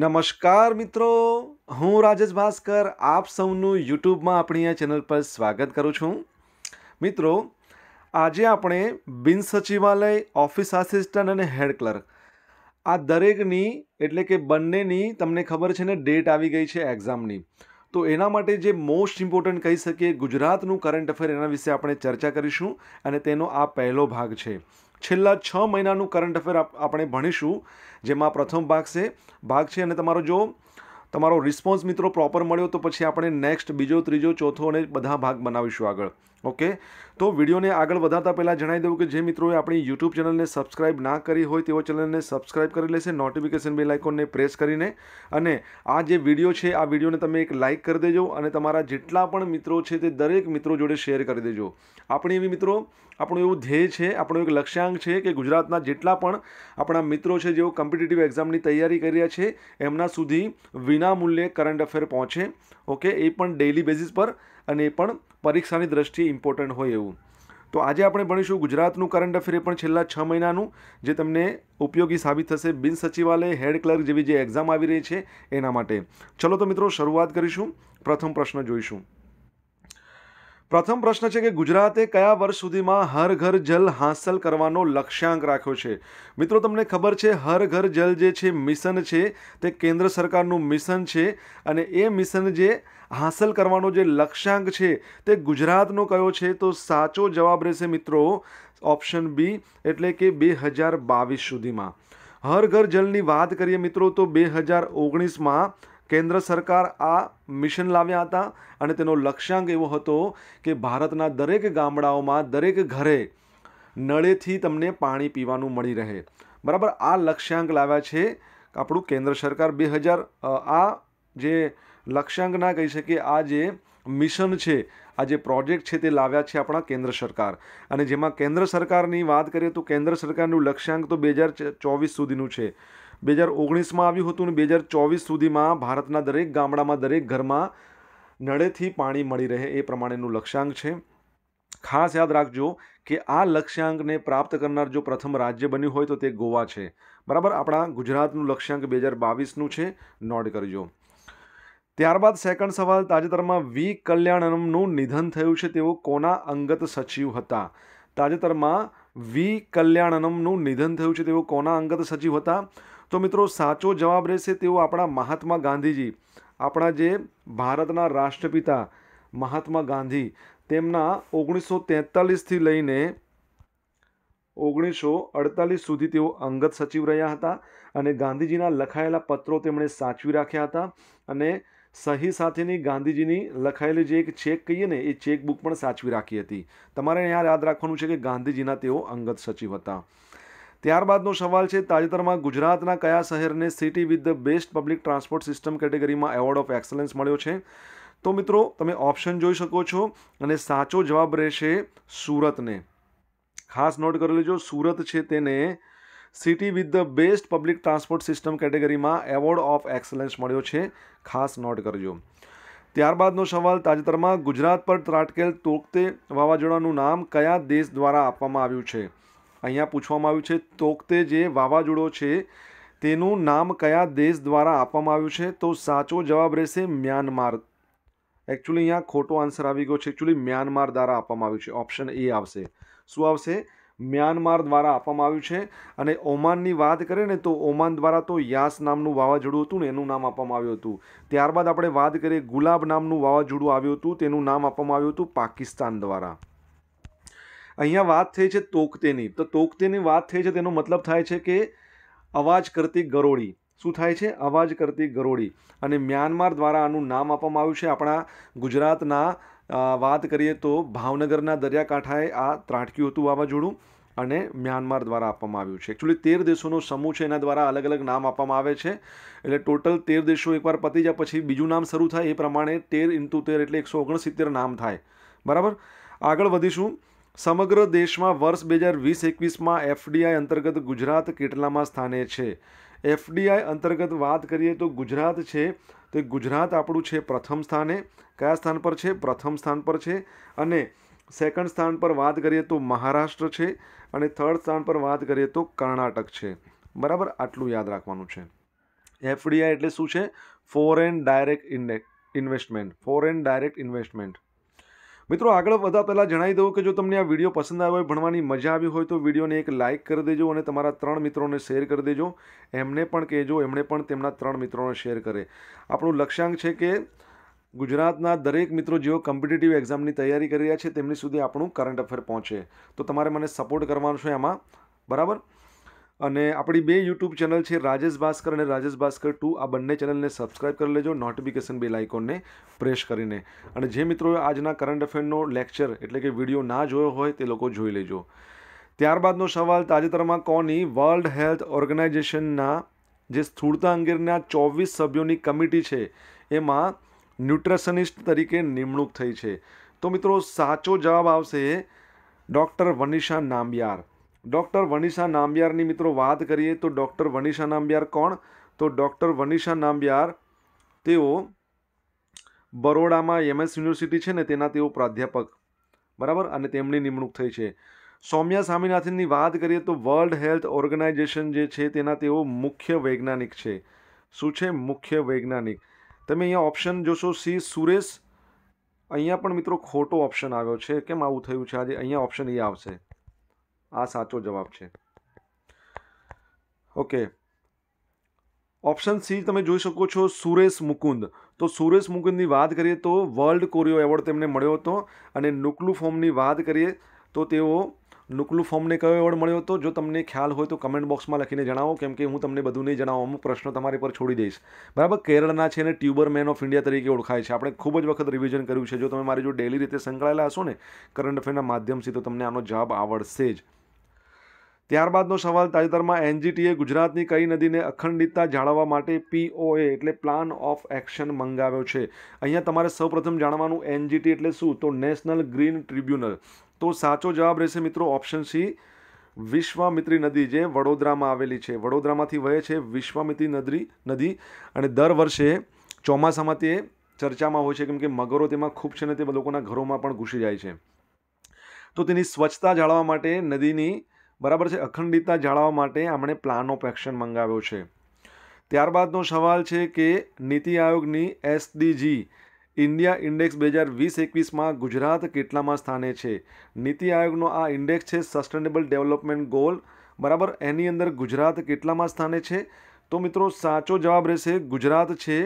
નમસ્કાર મિત્રો હું રાજેશ ભાસ્કર આપ સૌનું યુટ્યુબમાં આપણી આ ચેનલ પર સ્વાગત કરું છું મિત્રો આજે આપણે બિન સચિવાલય ઓફિસ આસિસ્ટન્ટ અને હેડ ક્લર્ક આ દરેકની એટલે કે બંનેની તમને ખબર છે ને ડેટ આવી ગઈ છે એક્ઝામની તો એના માટે જે મોસ્ટ ઇમ્પોર્ટન્ટ કહી શકીએ ગુજરાતનું કરંટ અફેર એના વિશે આપણે ચર્ચા કરીશું અને તેનો આ પહેલો ભાગ છે છેલ્લા છ મહિનાનું કરંટ અફેર આપણે ભણીશું જેમાં પ્રથમ ભાગ છે ભાગ છે અને તમારો જો તમારો રિસ્પોન્સ મિત્રો પ્રોપર મળ્યો તો પછી આપણે નેક્સ્ટ બીજો ત્રીજો ચોથો અને બધા ભાગ બનાવીશું આગળ ઓકે તો વિડીયોને આગળ વધારતા પહેલાં જણાવી દઉં કે જે મિત્રોએ આપણી યુટ્યુબ ચેનલને સબસ્ક્રાઈબ ના કરી હોય તેઓ ચેનલને સબસ્ક્રાઈબ કરી લેશે નોટિફિકેશન બેલ આઇકોનને પ્રેસ કરીને અને આ જે વિડીયો છે આ વિડીયોને તમે એક લાઇક કરી દેજો અને તમારા જેટલા પણ મિત્રો છે તે દરેક મિત્રો જોડે શેર કરી દેજો આપણે એવી મિત્રો આપણું એવું ધ્યેય છે આપણું એક લક્ષ્યાંક છે કે ગુજરાતના જેટલા પણ આપણા મિત્રો છે જેઓ કોમ્પિટિટિવ એક્ઝામની તૈયારી કરી રહ્યા છે એમના સુધી વિનામૂલ્યે કરંટ અફેર પહોંચે ઓકે એ પણ ડેઇલી બેઝિસ પર અને એ પણ પરીક્ષાની દ્રષ્ટિએ ઇમ્પોર્ટન્ટ હોય એવું તો આજે આપણે ભણીશું ગુજરાતનું કરંટ અફેર પણ છેલ્લા છ મહિનાનું જે તમને ઉપયોગી સાબિત થશે બિન સચિવાલય હેડ ક્લર્ક જેવી જે એક્ઝામ આવી રહી છે એના માટે ચલો તો મિત્રો શરૂઆત કરીશું પ્રથમ પ્રશ્ન જોઈશું પ્રથમ પ્રશ્ન છે કે ગુજરાતે કયા વર્ષ સુધીમાં હર ઘર જલ હાંસલ કરવાનો લક્ષ્યાંક રાખ્યો છે મિત્રો તમને ખબર છે હર ઘર જલ જે છે મિશન છે તે કેન્દ્ર સરકારનું મિશન છે અને એ મિશન જે હાંસલ કરવાનો જે લક્ષ્યાંક છે તે ગુજરાતનો કયો છે તો સાચો જવાબ રહેશે મિત્રો ઓપ્શન બી એટલે કે બે હજાર બાવીસ સુધીમાં હર ઘર જલની વાત કરીએ મિત્રો તો બે હજાર ઓગણીસમાં કેન્દ્ર સરકાર આ મિશન લાવ્યા હતા અને તેનો લક્ષ્યાંક એવો હતો કે ભારતના દરેક ગામડાઓમાં દરેક ઘરે નળેથી તમને પાણી પીવાનું મળી રહે બરાબર આ લક્ષ્યાંક લાવ્યા છે આપણું કેન્દ્ર સરકાર બે હજાર આ જે લક્ષ્યાંક ના કહી શકીએ આ જે મિશન છે આ જે પ્રોજેક્ટ છે તે લાવ્યા છે આપણા કેન્દ્ર સરકાર અને જેમાં કેન્દ્ર સરકારની વાત કરીએ તો કેન્દ્ર સરકારનું લક્ષ્યાંક તો બે હજાર ચોવીસ સુધીનું છે બે હજાર ઓગણીસમાં આવ્યું હતું અને બે હજાર ચોવીસ સુધીમાં ભારતના દરેક ગામડામાં દરેક ઘરમાં નળેથી પાણી મળી રહે એ પ્રમાણેનું લક્ષ્યાંક છે ખાસ યાદ રાખજો કે આ લક્ષ્યાંકને પ્રાપ્ત કરનાર જો પ્રથમ રાજ્ય બન્યું હોય તો તે ગોવા છે બરાબર આપણા ગુજરાતનું લક્ષ્યાંક બે હજાર બાવીસનું છે નોટ કરજો ત્યારબાદ સેકન્ડ સવાલ તાજેતરમાં વી કલ્યાણનમનું નિધન થયું છે તેઓ કોના અંગત સચિવ હતા તાજેતરમાં વી કલ્યાણનમનું નિધન થયું છે તેઓ કોના અંગત સચિવ હતા તો મિત્રો સાચો જવાબ રહેશે તેઓ આપણા મહાત્મા ગાંધીજી આપણા જે ભારતના રાષ્ટ્રપિતા મહાત્મા ગાંધી તેમના ઓગણીસો તેતાલીસથી લઈને ઓગણીસો અડતાલીસ સુધી તેઓ અંગત સચિવ રહ્યા હતા અને ગાંધીજીના લખાયેલા પત્રો તેમણે સાચવી રાખ્યા હતા અને સહી સાથેની ગાંધીજીની લખાયેલી જે એક ચેક કહીએ ને એ ચેકબુક પણ સાચવી રાખી હતી તમારે અહીંયા યાદ રાખવાનું છે કે ગાંધીજીના તેઓ અંગત સચિવ હતા ત્યારબાદનો સવાલ છે તાજેતરમાં ગુજરાતના કયા શહેરને city with the best public transport system કેટેગરીમાં એવોર્ડ ઓફ એક્સલન્સ મળ્યો છે તો મિત્રો તમે ઓપ્શન જોઈ શકો છો અને સાચો જવાબ રહેશે સુરતને ખાસ નોટ કરી લેજો સુરત છે તેને city with the best public transport system કેટેગરીમાં એવોર્ડ ઓફ એક્સલન્સ મળ્યો છે ખાસ નોટ કરજો ત્યારબાદનો સવાલ તાજેતરમાં ગુજરાત પર ત્રાટકેલ તોકતે વાવાઝોડાનું નામ કયા દેશ દ્વારા આપવામાં આવ્યું છે અહીંયા પૂછવામાં આવ્યું છે તોકતે જે વાવાઝોડો છે તેનું નામ કયા દેશ દ્વારા આપવામાં આવ્યું છે તો સાચો જવાબ રહેશે મ્યાનમાર એકચ્યુઅલી અહીંયા ખોટો આન્સર આવી ગયો છે એકચ્યુઅલી મ્યાનમાર દ્વારા આપવામાં આવ્યું છે ઓપ્શન એ આવશે શું આવશે મ્યાનમાર દ્વારા આપવામાં આવ્યું છે અને ઓમાનની વાત કરીએ ને તો ઓમાન દ્વારા તો યાસ નામનું વાવાઝોડું હતું ને એનું નામ આપવામાં આવ્યું હતું ત્યારબાદ આપણે વાત કરીએ ગુલાબ નામનું વાવાઝોડું આવ્યું હતું તેનું નામ આપવામાં આવ્યું હતું પાકિસ્તાન દ્વારા અહીંયા વાત થઈ છે તોકતેની તો તોકતેની વાત થઈ છે તેનો મતલબ થાય છે કે અવાજ કરતી ગરોળી શું થાય છે અવાજ કરતી ગરોળી અને મ્યાનમાર દ્વારા આનું નામ આપવામાં આવ્યું છે આપણા ગુજરાતના વાત કરીએ તો ભાવનગરના દરિયાકાંઠાએ આ ત્રાટક્યું હતું વાવાઝોડું અને મ્યાનમાર દ્વારા આપવામાં આવ્યું છે એકચ્યુઅલી તેર દેશોનો સમૂહ છે એના દ્વારા અલગ અલગ નામ આપવામાં આવે છે એટલે ટોટલ તેર દેશો એકવાર પતી જાય પછી બીજું નામ શરૂ થાય એ પ્રમાણે તેર ઇન્ટુ તેર એટલે એકસો ઓગણસિત્તેર નામ થાય બરાબર આગળ વધીશું સમગ્ર દેશમાં વર્ષ બે હજાર વીસ એકવીસમાં એફડીઆઈ અંતર્ગત ગુજરાત કેટલામાં સ્થાને છે એફડીઆઈ અંતર્ગત વાત કરીએ તો ગુજરાત છે તો ગુજરાત આપણું છે પ્રથમ સ્થાને કયા સ્થાન પર છે પ્રથમ સ્થાન પર છે અને સેકન્ડ સ્થાન પર વાત કરીએ તો મહારાષ્ટ્ર છે અને થર્ડ સ્થાન પર વાત કરીએ તો કર્ણાટક છે બરાબર આટલું યાદ રાખવાનું છે એફડીઆઈ એટલે શું છે foreign direct investment foreign direct investment મિત્રો આગળ વધતા પહેલાં જણાવી દઉં કે જો તમને આ વિડીયો પસંદ આવ્યો હોય ભણવાની મજા આવી હોય તો વિડીયોને એક લાઇક કરી દેજો અને તમારા ત્રણ મિત્રોને શેર કરી દેજો એમને પણ કહેજો એમણે પણ તેમના ત્રણ મિત્રોને શેર કરે આપણું લક્ષ્યાંક છે કે ગુજરાતના દરેક મિત્રો જેઓ કોમ્પિટિટિવ એક્ઝામની તૈયારી કરી રહ્યા છે તેમની સુધી આપણું કરંટ અફેર પહોંચે તો તમારે મને સપોર્ટ કરવાનો છે એમાં બરાબર અને આપણી બે યુટ્યુબ ચેનલ છે રાજેશ ભાસ્કર અને રાજેશ ભાસ્કર ટુ આ બંને ચેનલને સબસ્ક્રાઇબ કરી લેજો નોટિફિકેશન બેલ આઇકોનને પ્રેસ કરીને અને જે મિત્રો આજના કરંટ અફેરનો લેક્ચર એટલે કે વિડીયો ના જોયો હોય તે લોકો જોઈ લેજો ત્યારબાદનો સવાલ તાજેતરમાં કોની વર્લ્ડ હેલ્થ ઓર્ગેનાઇઝેશનના જે સ્થૂળતા અંગેના ચોવીસ સભ્યોની કમિટી છે એમાં ન્યુટ્રશનિસ્ટ તરીકે નિમણૂક થઈ છે તો મિત્રો સાચો જવાબ આવશે ડૉક્ટર વનિષા નામ્યાર ડૉક્ટર વનિષા નામ્યારની મિત્રો વાત કરીએ તો ડૉક્ટર વનિષા નામ્યાર કોણ તો ડૉક્ટર વનિષા નામ્યાર તેઓ બરોડામાં એમએસ યુનિવર્સિટી છે ને તેના તેઓ પ્રાધ્યાપક બરાબર અને તેમની નિમણૂક થઈ છે સૌમ્યા સ્વામિનાથનની વાત કરીએ તો વર્લ્ડ હેલ્થ ઓર્ગેનાઇઝેશન જે છે તેના તેઓ મુખ્ય વૈજ્ઞાનિક છે શું છે મુખ્ય વૈજ્ઞાનિક તમે અહીંયા ઓપ્શન જોશો સી સુરેશ અહીંયા પણ મિત્રો ખોટો ઓપ્શન આવ્યો છે કેમ આવું થયું છે આજે અહીંયા ઓપ્શન એ આવશે આ સાચો જવાબ છે ઓકે ઓપ્શન સી તમે જોઈ શકો છો સુરેશ મુકુંદ તો સુરેશ મુકુંદની વાત કરીએ તો વર્લ્ડ કોરિયો એવોર્ડ તેમને મળ્યો હતો અને નુકલુ ફોર્મની વાત કરીએ તો તેઓ નુકલુ ફોર્મને કયો એવોર્ડ મળ્યો હતો જો તમને ખ્યાલ હોય તો કમેન્ટ બોક્સમાં લખીને જણાવો કેમ કે હું તમને બધું નહીં જણાવું અમુક પ્રશ્નો તમારી પર છોડી દઈશ બરાબર કેરળના છે ને ટ્યુબર મેન ઓફ ઇન્ડિયા તરીકે ઓળખાય છે આપણે ખૂબ જ વખત રિવિઝન કર્યું છે જો તમે મારી જો ડેલી રીતે સંકળાયેલા હશો ને કરંટ અફેરના માધ્યમથી તો તમને આનો જવાબ આવડશે જ ત્યારબાદનો સવાલ તાજેતરમાં એનજીટીએ ગુજરાતની કઈ નદીને અખંડિતતા જાળવવા માટે પીઓએ એટલે પ્લાન ઓફ એક્શન મંગાવ્યો છે અહીંયા તમારે સૌપ્રથમ જાણવાનું એનજીટી એટલે શું તો નેશનલ ગ્રીન ટ્રિબ્યુનલ તો સાચો જવાબ રહેશે મિત્રો ઓપ્શન સી વિશ્વામિત્રી નદી જે વડોદરામાં આવેલી છે વડોદરામાંથી વહે છે વિશ્વામિત્રી નદી નદી અને દર વર્ષે ચોમાસામાં તે ચર્ચામાં હોય છે કેમ કે મગરો તેમાં ખૂબ છે ને તે લોકોના ઘરોમાં પણ ઘૂસી જાય છે તો તેની સ્વચ્છતા જાળવવા માટે નદીની બરાબર છે અખંડિતતા જાળવવા માટે આમણે પ્લાન ઓફ એક્શન મંગાવ્યો છે ત્યારબાદનો સવાલ છે કે નીતિ આયોગની એસડીજી ઇન્ડિયા ઇન્ડેક્સ બે હજાર વીસ એકવીસમાં ગુજરાત કેટલામાં સ્થાને છે નીતિ આયોગનો આ ઇન્ડેક્સ છે સસ્ટેનેબલ ડેવલપમેન્ટ ગોલ બરાબર એની અંદર ગુજરાત કેટલામાં સ્થાને છે તો મિત્રો સાચો જવાબ રહેશે ગુજરાત છે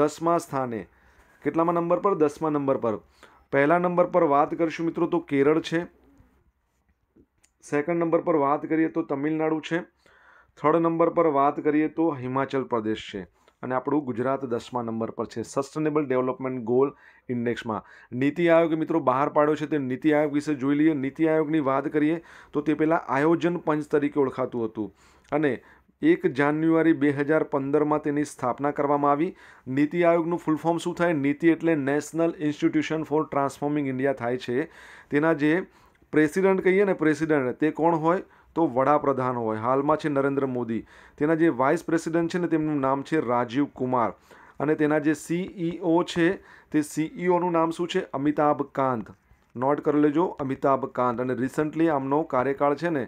દસમા સ્થાને કેટલામાં નંબર પર દસમા નંબર પર પહેલા નંબર પર વાત કરીશું મિત્રો તો કેરળ છે સેકન્ડ નંબર પર વાત કરીએ તો તમિલનાડુ છે થર્ડ નંબર પર વાત કરીએ તો હિમાચલ પ્રદેશ છે અને આપણું ગુજરાત દસમા નંબર પર છે સસ્ટેનેબલ ડેવલપમેન્ટ ગોલ ઇન્ડેક્સમાં નીતિ આયોગ મિત્રો બહાર પાડ્યો છે તે નીતિ આયોગ વિશે જોઈ લઈએ નીતિ આયોગની વાત કરીએ તો તે પહેલાં આયોજન પંચ તરીકે ઓળખાતું હતું અને એક જાન્યુઆરી બે હજાર પંદરમાં તેની સ્થાપના કરવામાં આવી નીતિ આયોગનું ફૂલ ફોર્મ શું થાય નીતિ એટલે National Institution for Transforming India થાય છે તેના જે પ્રેસિડન્ટ કહીએ ને પ્રેસિડન્ટ તે કોણ હોય તો વડાપ્રધાન હોય હાલમાં છે નરેન્દ્ર મોદી તેના જે વાઇસ પ્રેસિડન્ટ છે ને તેમનું નામ છે રાજીવ કુમાર અને તેના જે સીઈઓ e છે તે સીઈઓનું e નામ શું છે અમિતાભ કાંત નોટ કરી લેજો અમિતાભ કાંત અને રિસન્ટલી આમનો કાર્યકાળ છે ને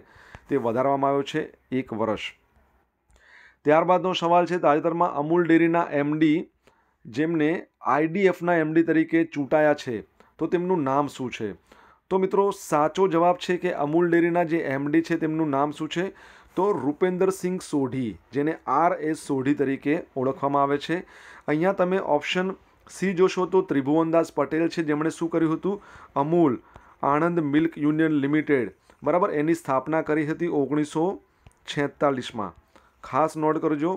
તે વધારવામાં આવ્યો છે એક વર્ષ ત્યારબાદનો સવાલ છે તાજેતરમાં અમૂલ ડેરીના એમડી જેમને આઈડીએફના એમડી તરીકે ચૂંટાયા છે તો તેમનું નામ શું છે તો મિત્રો સાચો જવાબ છે કે અમૂલ ડેરીના જે એમડી છે તેમનું નામ શું છે તો રૂપેન્દરસિંહ સોઢી જેને આર એસ સોઢી તરીકે ઓળખવામાં આવે છે અહીંયા તમે ઓપ્શન સી જોશો તો ત્રિભુવનદાસ પટેલ છે જેમણે શું કર્યું હતું Amul Anand Milk Union Limited બરાબર એની સ્થાપના કરી હતી ઓગણીસો છેતાલીસમાં ખાસ નોટ કરજો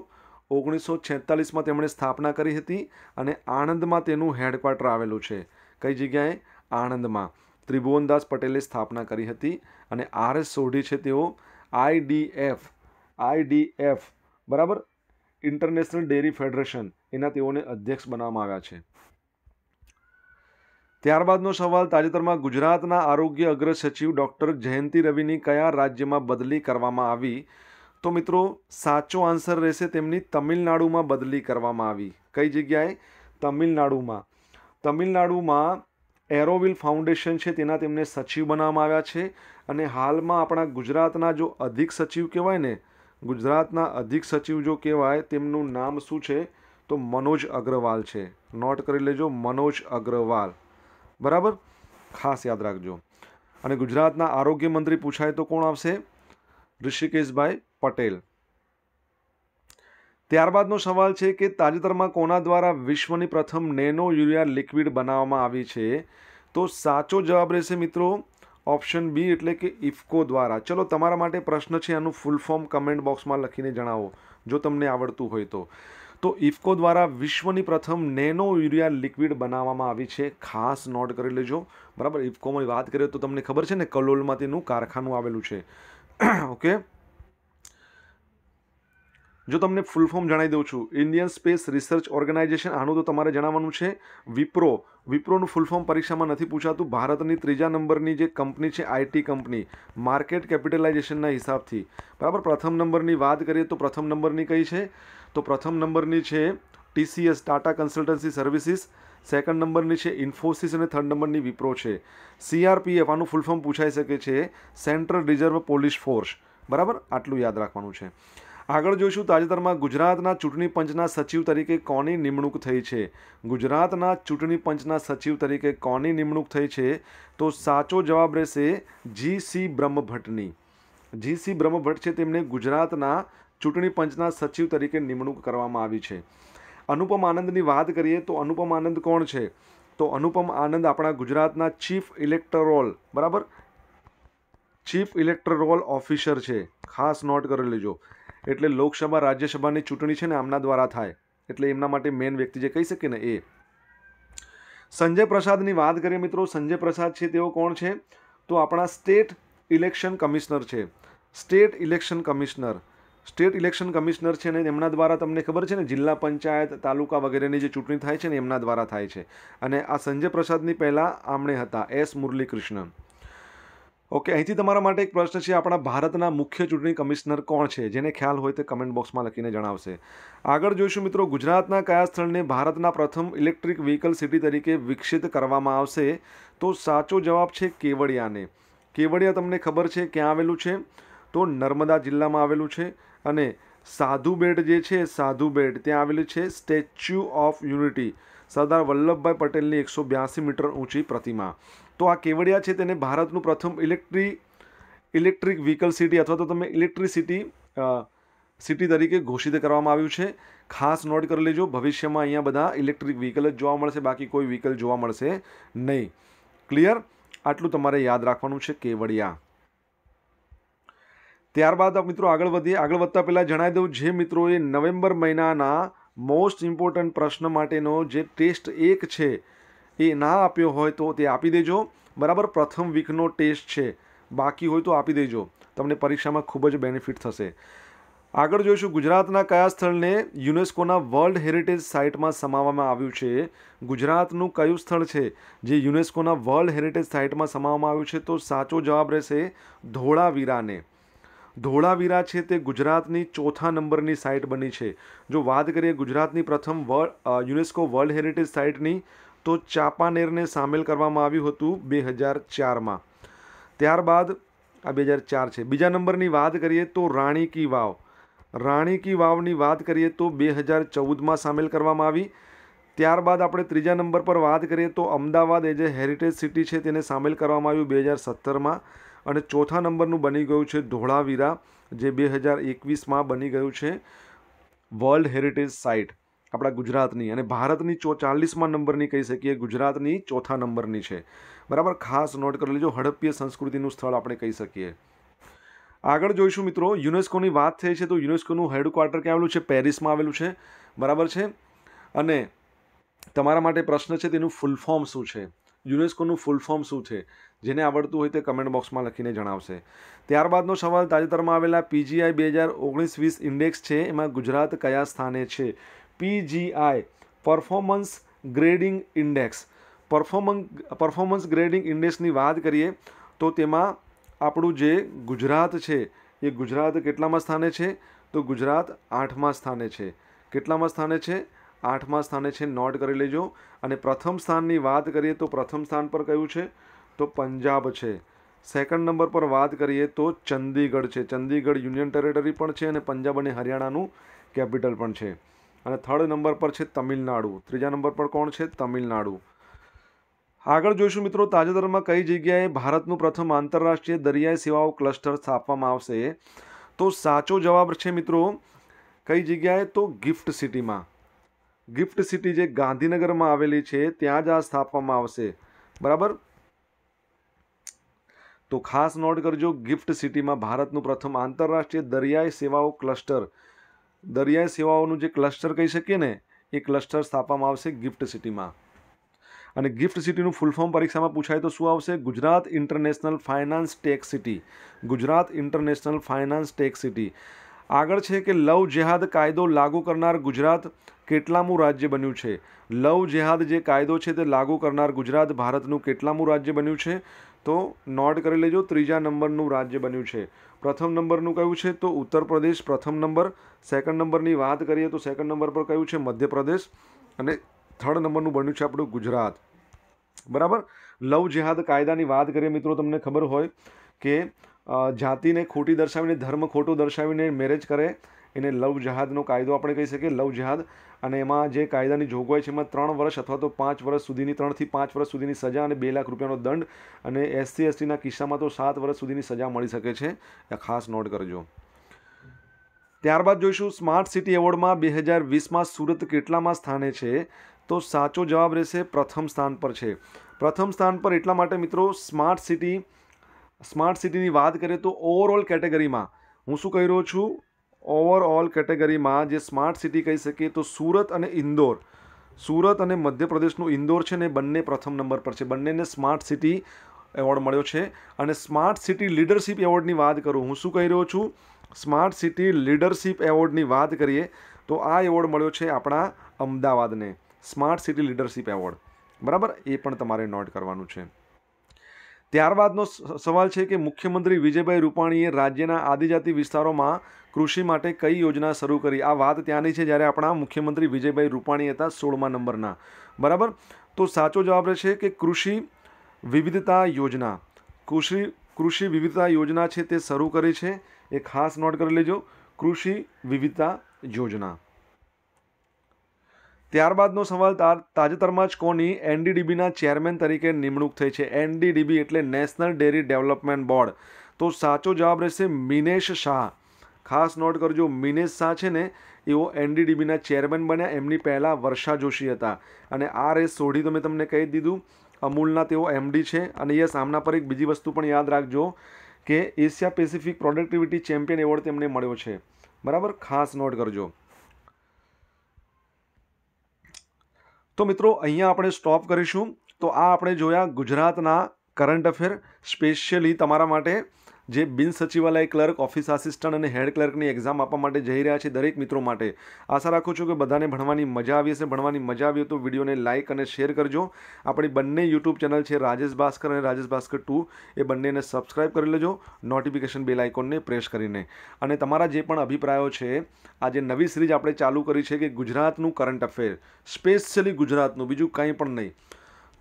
ઓગણીસો છેતાલીસમાં તેમણે સ્થાપના કરી હતી અને આણંદમાં તેનું હેડક્વાર્ટર આવેલું છે કઈ જગ્યાએ આણંદમાં ત્રિભુવનદાસ પટેલે સ્થાપના કરી હતી અને આરએસ સોઢી છે તેઓ આઈડીએફ આઈડીએફ બરાબર ઇન્ટરનેશનલ ડેરી ફેડરેશન એના તેઓને અધ્યક્ષ બનાવવામાં આવ્યા છે ત્યારબાદનો સવાલ તાજેતરમાં ગુજરાતના આરોગ્ય અગ્ર સચિવ ડૉક્ટર જયંતિ રવિની કયા રાજ્યમાં બદલી કરવામાં આવી તો મિત્રો સાચો આન્સર રહેશે તેમની તમિલનાડુમાં બદલી કરવામાં આવી કઈ જગ્યાએ તમિલનાડુમાં તમિલનાડુમાં એરોવિલ ફાઉન્ડેશન છે તેના તેમને સચિવ બનાવવામાં આવ્યા છે અને હાલમાં આપણા ગુજરાતના જો અધિક સચિવ કહેવાય ને ગુજરાતના અધિક સચિવ જો કહેવાય તેમનું નામ શું છે તો મનોજ અગ્રવાલ છે નોટ કરી લેજો મનોજ અગ્રવાલ બરાબર ખાસ યાદ રાખજો અને ગુજરાતના આરોગ્ય મંત્રી પૂછાય તો કોણ આવશે ઋષિકેશભાઈ પટેલ ત્યારબાદનો સવાલ છે કે તાજેતરમાં કોના દ્વારા વિશ્વની પ્રથમ નેનો યુરિયા લિક્વિડ બનાવવામાં આવી છે તો સાચો જવાબ રહેશે મિત્રો ઓપ્શન બી એટલે કે ઇફકો દ્વારા ચલો તમારા માટે પ્રશ્ન છે આનું ફૂલ ફોર્મ કમેન્ટ બોક્સમાં લખીને જણાવો જો તમને આવડતું હોય તો તો ઇફકો દ્વારા વિશ્વની પ્રથમ નેનો યુરિયા લિક્વિડ બનાવવામાં આવી છે ખાસ નોટ કરી લેજો બરાબર ઇફકોમાં વાત કરીએ તો તમને ખબર છે ને કલોલમાં તેનું કારખાનું આવેલું છે ઓકે જો તમને ફૂલ ફોર્મ જણાવી દઉં છું ઇન્ડિયન સ્પેસ રિસર્ચ ઓર્ગેનાઇઝેશન આનું તો તમારે જણાવવાનું છે વિપ્રો વિપ્રોનું ફૂલ ફોર્મ પરીક્ષામાં નથી પૂછાતું ભારતની ત્રીજા નંબરની જે કંપની છે આઈટી કંપની માર્કેટ કેપિટલાઇઝેશનના હિસાબથી બરાબર પ્રથમ નંબરની વાત કરીએ તો પ્રથમ નંબરની કઈ છે તો પ્રથમ નંબરની છે TCS Tata Consultancy Services second નંબરની છે ઇન્ફોસિસ અને થર્ડ નંબરની વિપ્રો છે સીઆરપીએફ આનું ફૂલ ફોર્મ પૂછાઈ શકે છે સેન્ટ્રલ રિઝર્વ પોલીસ ફોર્સ બરાબર આટલું યાદ રાખવાનું છે આગળ જોઈશું તાજેતરમાં ગુજરાતના ચૂંટણી પંચના સચિવ તરીકે કોની નિમણૂક થઈ છે ગુજરાતના ચૂંટણી પંચના સચિવ તરીકે કોની નિમણૂક થઈ છે તો સાચો જવાબ રહેશે જી સી બ્રહ્મભટ્ટની જી સી બ્રહ્મભટ્ટ છે તેમને ગુજરાતના ચૂંટણી પંચના સચિવ તરીકે નિમણૂક કરવામાં આવી છે અનુપમ આનંદની વાત કરીએ તો અનુપમ આનંદ કોણ છે તો અનુપમ આનંદ આપણા ગુજરાતના ચીફ ઇલેક્ટરોલ બરાબર ચીફ ઇલેક્ટરોલ ઓફિસર છે ખાસ નોટ કરી લેજો એટલે લોકસભા રાજ્યસભાની ચૂંટણી છે ને આમના દ્વારા થાય એટલે એમના માટે મેઇન વ્યક્તિ જે કહી શકીએ ને એ સંજય પ્રસાદની વાત કરીએ મિત્રો સંજય પ્રસાદ છે તેઓ કોણ છે તો આપણા સ્ટેટ ઇલેક્શન કમિશનર છે state election commissioner state election commissioner છે ને એમના દ્વારા તમને ખબર છે ને જિલ્લા પંચાયત તાલુકા વગેરેની જે ચૂંટણી થાય છે ને એમના દ્વારા થાય છે અને આ સંજય પ્રસાદની પહેલાં આમણે હતા એસ મુરલીકૃષ્ણન ઓકે અહીંથી તમારા માટે એક પ્રશ્ન છે આપણા ભારતના મુખ્ય ચૂંટણી કમિશનર કોણ છે જેને ખ્યાલ હોય તે કમેન્ટ બોક્સમાં લખીને જણાવશે આગળ જોઈશું મિત્રો ગુજરાતના કયા સ્થળને ભારતના પ્રથમ ઇલેક્ટ્રિક વ્હીકલ સિટી તરીકે વિકસિત કરવામાં આવશે તો સાચો જવાબ છે કેવડિયાને કેવડિયા તમને ખબર છે ક્યાં આવેલું છે તો નર્મદા જિલ્લામાં આવેલું છે અને સાધુ બેટ જે છે સાધુ બેટ ત્યાં આવેલું છે Statue of Unity Sardar Vallabhbhai પટેલની એકસો બ્યાસી મીટર ઊંચી પ્રતિમા તો આ કેવડિયા છે તેને ભારતનું પ્રથમ ઇલેક્ટ્રી ઇલેક્ટ્રિક વ્હીકલ સિટી અથવા તો તમે ઇલેક્ટ્રિસિટી સિટી તરીકે ઘોષિત કરવામાં આવ્યું છે ખાસ નોટ કરી લેજો ભવિષ્યમાં અહીંયા બધા ઇલેક્ટ્રિક વ્હીકલ જ જોવા મળશે બાકી કોઈ વ્હીકલ જોવા મળશે નહીં ક્લિયર આટલું તમારે યાદ રાખવાનું છે કેવડિયા ત્યારબાદ મિત્રો આગળ વધીએ આગળ વધતા પહેલાં જણાવી દઉં જે મિત્રોએ નવેમ્બર મહિનાના મોસ્ટ ઇમ્પોર્ટન્ટ પ્રશ્ન માટેનો જે ટેસ્ટ એક છે એ ના આપ્યો હોય તો તે આપી દેજો બરાબર પ્રથમ વીકનો ટેસ્ટ છે બાકી હોય તો આપી દેજો તમને પરીક્ષામાં ખૂબ જ બેનિફિટ થશે આગળ જોઈશું ગુજરાતના કયા સ્થળને યુનેસ્કોના વર્લ્ડ હેરિટેજ સાઇટમાં સમાવવામાં આવ્યું છે ગુજરાતનું કયું સ્થળ છે જે યુનેસ્કોના વર્લ્ડ હેરિટેજ સાઇટમાં સમાવવામાં આવ્યું છે તો સાચો જવાબ રહેશે ધોળાવીરાને ધોળાવીરા છે તે ગુજરાતની ચોથા નંબરની સાઇટ બની છે જો વાત કરીએ ગુજરાતની પ્રથમ વર્લ્ડ યુનેસ્કો વર્લ્ડ હેરિટેજ સાઇટની તો ચાપાનેરને સામેલ કરવામાં આવ્યું હતું બે હજાર ચારમાં ત્યારબાદ આ બે હજાર ચાર છે બીજા નંબરની વાત કરીએ તો રાણી કી વાવ રાણી કી વાવની વાત કરીએ તો બે હજાર ચૌદમાં સામેલ કરવામાં આવી ત્યારબાદ આપણે ત્રીજા નંબર પર વાત કરીએ તો અમદાવાદ એ જે હેરિટેજ સિટી છે તેને સામેલ કરવામાં આવ્યું બે હજાર સત્તરમાં અને ચોથા નંબરનું બની ગયું છે ધોળાવીરા જે બે હજાર એકવીસમાં બની ગયું છે વર્લ્ડ હેરિટેજ સાઇટ આપણા ગુજરાતની અને ભારતની ચો ચાલીસમાં નંબરની કહી શકીએ ગુજરાતની ચોથા નંબરની છે બરાબર ખાસ નોટ કરી લેજો હડપ્પીય સંસ્કૃતિનું સ્થળ આપણે કહી શકીએ આગળ જોઈશું મિત્રો યુનેસ્કોની વાત થઈ છે તો યુનેસ્કોનું હેડક્વાર્ટર ક્યાં આવેલું છે પેરિસમાં આવેલું છે બરાબર છે અને તમારા માટે પ્રશ્ન છે તેનું ફૂલ ફોર્મ શું છે યુનેસ્કોનું ફૂલ ફોર્મ શું છે જેને આવડતું હોય તે કમેન્ટ બોક્સમાં લખીને જણાવશે ત્યારબાદનો સવાલ તાજેતરમાં આવેલા પીજીઆઈ બે હજાર ઓગણીસ વીસ ઇન્ડેક્સ છે એમાં ગુજરાત કયા સ્થાને છે PGI performance grading index performance performance grading ઇન્ડેક્સની વાત કરીએ તો તેમાં આપણું જે ગુજરાત છે એ ગુજરાત કેટલામાં સ્થાને છે તો ગુજરાત આઠમા સ્થાને છે કેટલામાં સ્થાને છે આઠમા સ્થાને છે નોટ કરી લેજો અને પ્રથમ સ્થાનની વાત કરીએ તો પ્રથમ સ્થાન પર કયું છે તો પંજાબ છે સેકન્ડ નંબર પર વાત કરીએ તો ચંદીગઢ છે ચંદીગઢ યુનિયન ટેરેટરી પણ છે અને પંજાબ અને હરિયાણાનું કેપિટલ પણ છે અને થર્ડ નંબર પર છે તમિલનાડુ ત્રીજા નંબર પર કોણ છે તમિલનાડુ આગળ જોઈશું મિત્રો તાજેતરમાં કઈ જગ્યાએ ભારતનું પ્રથમ આંતરરાષ્ટ્રીય દરિયાઈ સેવાઓ ક્લસ્ટર સ્થાપવામાં આવશે તો સાચો જવાબ છે મિત્રો કઈ જગ્યાએ તો ગિફ્ટ સિટીમાં ગિફ્ટ સિટી જે ગાંધીનગરમાં આવેલી છે ત્યાં જ આ સ્થાપવામાં આવશે બરાબર તો ખાસ નોટ કરજો ગિફ્ટ સિટીમાં ભારતનું પ્રથમ આંતરરાષ્ટ્રીય દરિયાઈ સેવાઓ ક્લસ્ટર દરિયાઈ સેવાઓનું જે ક્લસ્ટર કહી શકીએ ને એ ક્લસ્ટર સ્થાપવામાં આવશે ગિફ્ટ સિટીમાં અને ગિફ્ટ સિટીનું ફૂલ ફોર્મ પરીક્ષામાં પૂછાય તો શું આવશે Gujarat International Finance Tec City Gujarat International Finance Tec City આગળ છે કે લવ જેહાદ કાયદો લાગુ કરનાર ગુજરાત કેટલામું રાજ્ય બન્યું છે લવ જેહાદ જે કાયદો છે તે લાગુ કરનાર ગુજરાત ભારતનું કેટલામું રાજ્ય બન્યું છે તો નોટ કરી લેજો ત્રીજા નંબરનું રાજ્ય બન્યું છે પ્રથમ નંબરનું કયું છે તો ઉત્તર પ્રદેશ પ્રથમ નંબર સેકન્ડ નંબરની વાત કરીએ તો સેકન્ડ નંબર પર કયું છે મધ્યપ્રદેશ અને થર્ડ નંબરનું બન્યું છે આપણું ગુજરાત બરાબર લવ જેહાદ કાયદાની વાત કરીએ મિત્રો તમને ખબર હોય કે જાતિને ખોટી દર્શાવીને ધર્મ ખોટો દર્શાવીને મેરેજ કરે એને લવ જહાદનો કાયદો આપણે કહી શકીએ લવ જહાદ અને એમાં જે કાયદાની જોગવાઈ છે એમાં ત્રણ વર્ષ અથવા તો પાંચ વર્ષ સુધીની ત્રણથી પાંચ વર્ષ સુધીની સજા અને બે લાખ રૂપિયાનો દંડ અને એસસી એસટીના કિસ્સામાં તો સાત વર્ષ સુધીની સજા મળી શકે છે આ ખાસ નોટ કરજો ત્યારબાદ જોઈશું સ્માર્ટ સિટી એવોર્ડમાં બે હજાર વીસમાં સુરત કેટલામાં સ્થાને છે તો સાચો જવાબ રહેશે પ્રથમ સ્થાન પર છે પ્રથમ સ્થાન પર એટલા માટે મિત્રો સ્માર્ટ સિટી સ્માર્ટ સિટીની વાત કરીએ તો ઓવરઓલ કેટેગરીમાં હું શું કહી રહ્યો છું ઓવરઓલ કેટેગરીમાં જે સ્માર્ટ સિટી કહી શકીએ તો સુરત અને ઇન્દોર સુરત અને મધ્યપ્રદેશનું ઇન્દોર છે ને બંને પ્રથમ નંબર પર છે બંનેને સ્માર્ટ સિટી એવોર્ડ મળ્યો છે અને સ્માર્ટ સિટી લીડરશિપ એવોર્ડની વાત કરું હું શું કહી રહ્યો છું સ્માર્ટ સિટી લીડરશીપ એવોર્ડની વાત કરીએ તો આ એવોર્ડ મળ્યો છે આપણા અમદાવાદને સ્માર્ટ સિટી લીડરશિપ એવોર્ડ બરાબર એ પણ તમારે નોટ કરવાનું છે ત્યારબાદનો સવાલ છે કે મુખ્યમંત્રી વિજયભાઈ રૂપાણીએ રાજ્યના આદિજાતિ વિસ્તારોમાં કૃષિ માટે કઈ યોજના શરૂ કરી આ વાત ત્યાંની છે જ્યારે આપણા મુખ્યમંત્રી વિજયભાઈ રૂપાણી હતા સોળમા નંબરના બરાબર તો સાચો જવાબ રહેશે કે કૃષિ વિવિધતા યોજના કૃષિ કૃષિ વિવિધતા યોજના છે તે શરૂ કરી છે એ ખાસ નોટ કરી લેજો કૃષિ વિવિધતા યોજના ત્યારબાદનો સવાલ તાજેતરમાં જ કોની એનડીડીબીના ચેરમેન તરીકે નિમણૂક થઈ છે એનડીડીબી એટલે નેશનલ ડેરી ડેવલપમેન્ટ બોર્ડ તો સાચો જવાબ રહેશે મિનેશ શાહ ખાસ નોટ કરજો મિનેશ શાહ છે ને એઓ એનડીડીબીના ચેરમેન બન્યા એમની પહેલાં વર્ષા જોશી હતા અને આ રેસ સોઢી તો મેં તમને કહી દીધું અમૂલના તેઓ એમડી છે અને યસ આમના પર એક બીજી વસ્તુ પણ યાદ રાખજો કે Asia Pacific Productivity Champion Award તેમને મળ્યો છે બરાબર ખાસ નોટ કરજો તો મિત્રો અહીંયા આપણે સ્ટોપ કરીશું તો આ આપણે જોયા ગુજરાતના કરંટ અફેર સ્પેશિયલી તમારા માટે જે બિન સચિવાલય ક્લર્ક ઓફિસ આસિસ્ટન્ટ અને હેડ ક્લર્કની એક્ઝામ આપવા માટે જઈ રહ્યા છે દરેક મિત્રો માટે આશા રાખું છું કે બધાને ભણવાની મજા આવી હશે ભણવાની મજા આવી તો વિડીયોને લાઇક અને શેર કરજો આપણી બંને યુટ્યુબ ચેનલ છે રાજેશ ભાસ્કર અને રાજેશ ભાસ્કર ટુ એ બંનેને સબસ્ક્રાઇબ કરી લેજો નોટિફિકેશન બેલ આઇકોનને પ્રેસ કરીને અને તમારા જે પણ અભિપ્રાયો છે આ જે નવી સિરીઝ આપણે ચાલુ કરી છે કે ગુજરાતનું કરંટ અફેર સ્પેશિયલી ગુજરાતનું બીજું કંઈ પણ નહીં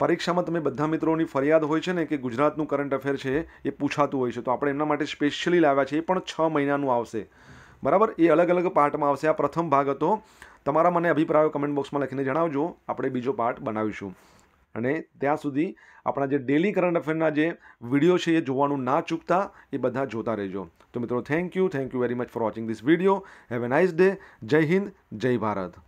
પરીક્ષામાં તમે બધા મિત્રોની ફરિયાદ હોય છે ને કે ગુજરાતનું કરંટ અફેર છે એ પૂછાતું હોય છે તો આપણે એમના માટે સ્પેશિયલી લાવ્યા છે એ પણ છ મહિનાનું આવશે બરાબર એ અલગ અલગ પાર્ટમાં આવશે આ પ્રથમ ભાગ હતો તમારા મને અભિપ્રાયો કમેન્ટ બોક્સમાં લખીને જણાવજો આપણે બીજો પાર્ટ બનાવીશું અને ત્યાં સુધી આપણા જે ડેલી કરંટ અફેરના જે વિડીયો છે એ જોવાનું ના ચૂકતા એ બધા જોતા રહેજો તો મિત્રો thank you thank you very much for watching this video have a nice day જય હિન્દ જય ભારત